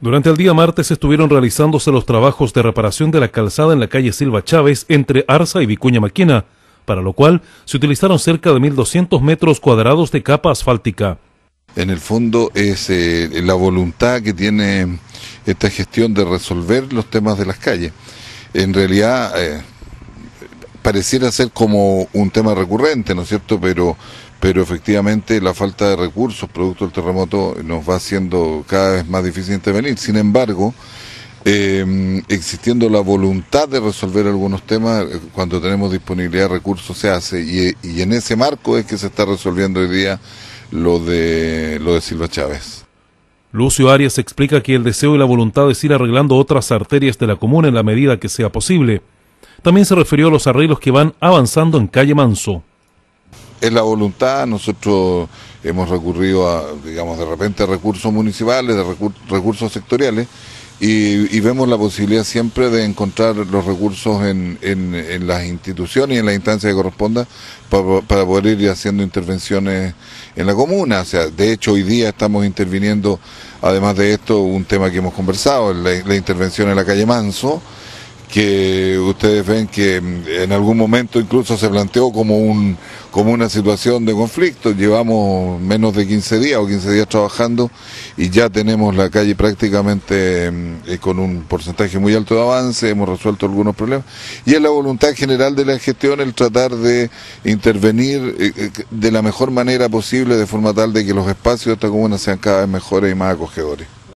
Durante el día martes estuvieron realizándose los trabajos de reparación de la calzada en la calle Silva Chávez entre Arza y Vicuña Maquina, para lo cual se utilizaron cerca de 1.200 metros cuadrados de capa asfáltica. En el fondo es eh, la voluntad que tiene esta gestión de resolver los temas de las calles. En realidad... Eh, pareciera ser como un tema recurrente, ¿no es cierto? Pero, pero efectivamente la falta de recursos producto del terremoto nos va haciendo cada vez más difícil intervenir. Sin embargo, em, existiendo la voluntad de resolver algunos temas, eh, cuando tenemos disponibilidad de recursos se hace y, en ese marco es que se está resolviendo hoy día lo de, lo de Silva Chávez. Lucio Arias explica que el deseo y la voluntad es ir arreglando otras arterias de la comuna en la medida que sea posible. También se refirió a los arreglos que van avanzando en calle Manso. Es la voluntad, nosotros hemos recurrido a, digamos, de repente recursos municipales, de recursos sectoriales, y, vemos la posibilidad siempre de encontrar los recursos en, las instituciones y en las instancias que corresponda para, poder ir haciendo intervenciones en la comuna. O sea, de hecho, hoy día estamos interviniendo, además de esto, un tema que hemos conversado, la intervención en la calle Manso que ustedes ven que mm, en algún momento incluso se planteó como, un, como una situación de conflicto. Llevamos menos de 15 días o 15 días trabajando y ya tenemos la calle prácticamente mm, eh, con un porcentaje muy alto de avance, hemos resuelto algunos problemas. Y es la voluntad general de la gestión el tratar de intervenir eh, eh, de la mejor manera posible de forma tal de que los espacios de esta comuna sean cada vez mejores y más acogedores.